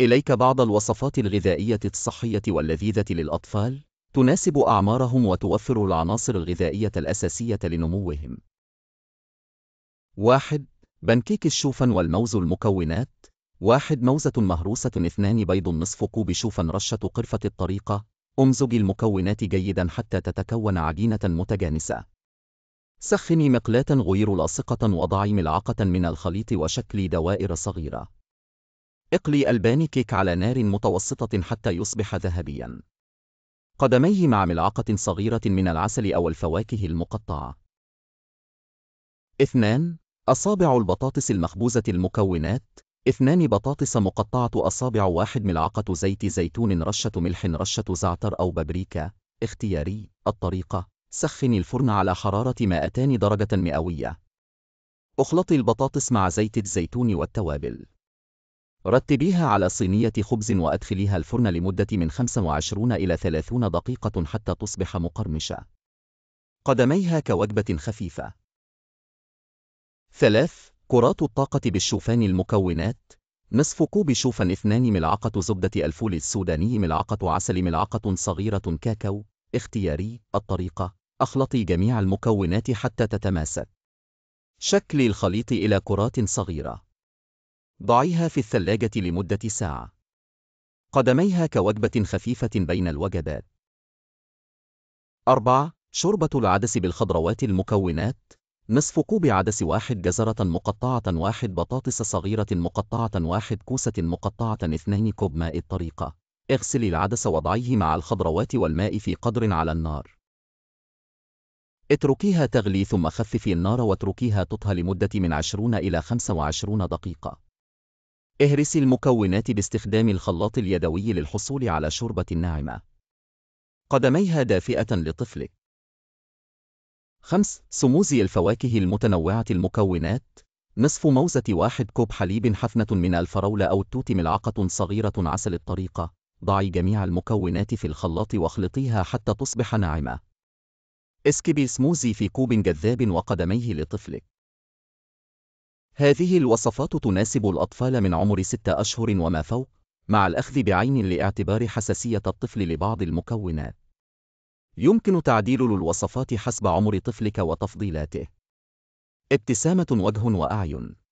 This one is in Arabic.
إليك بعض الوصفات الغذائية الصحية واللذيذة للأطفال تناسب أعمارهم وتوفر العناصر الغذائية الأساسية لنموهم. 1. بنكيك الشوفا والموز المكونات 1. موزة مهروسة اثنان بيض نصف كوب شوفا رشة قرفة الطريقة امزج المكونات جيدا حتى تتكون عجينة متجانسة سخني مقلاة غير لاصقة وضعي ملعقة من الخليط وشكلي دوائر صغيرة اقلي الباني كيك على نار متوسطة حتى يصبح ذهبيا. قدميه مع ملعقة صغيرة من العسل أو الفواكه المقطعة. 2. أصابع البطاطس المخبوزة المكونات اثنان بطاطس مقطعة أصابع واحد ملعقة زيت زيتون رشة ملح رشة زعتر أو بابريكا اختياري الطريقة سخن الفرن على حرارة 200 درجة مئوية اخلطي البطاطس مع زيت الزيتون والتوابل رتبيها على صينية خبز وأدخليها الفرن لمدة من 25 إلى 30 دقيقة حتى تصبح مقرمشة. قدميها كوجبة خفيفة. 3. كرات الطاقة بالشوفان المكونات نصف كوب شوفا 2 ملعقة زبدة الفول السوداني ملعقة عسل ملعقة صغيرة كاكاو اختياري الطريقة اخلطي جميع المكونات حتى تتماسك. شكلي الخليط إلى كرات صغيرة. ضعيها في الثلاجة لمدة ساعة. قدميها كوجبة خفيفة بين الوجبات. 4. شوربة العدس بالخضروات المكونات نصف كوب عدس واحد جزرة مقطعة واحد بطاطس صغيرة مقطعة واحد كوسة مقطعة اثنين كوب ماء الطريقة اغسل العدس وضعيه مع الخضروات والماء في قدر على النار اتركيها تغلي ثم خففي النار واتركيها تطهى لمدة من 20 إلى 25 دقيقة اهرسي المكونات باستخدام الخلاط اليدوي للحصول على شوربة ناعمة. قدميها دافئة لطفلك. 5. سموزي الفواكه المتنوعة المكونات نصف موزة واحد كوب حليب حفنة من الفراولة أو التوت ملعقة صغيرة عسل الطريقة ضعي جميع المكونات في الخلاط واخلطيها حتى تصبح ناعمة اسكبي سموزي في كوب جذاب وقدميه لطفلك هذه الوصفات تناسب الأطفال من عمر 6 أشهر وما فوق، مع الأخذ بعين لاعتبار حساسية الطفل لبعض المكونات. يمكن تعديل الوصفات حسب عمر طفلك وتفضيلاته. ابتسامة وجه وأعين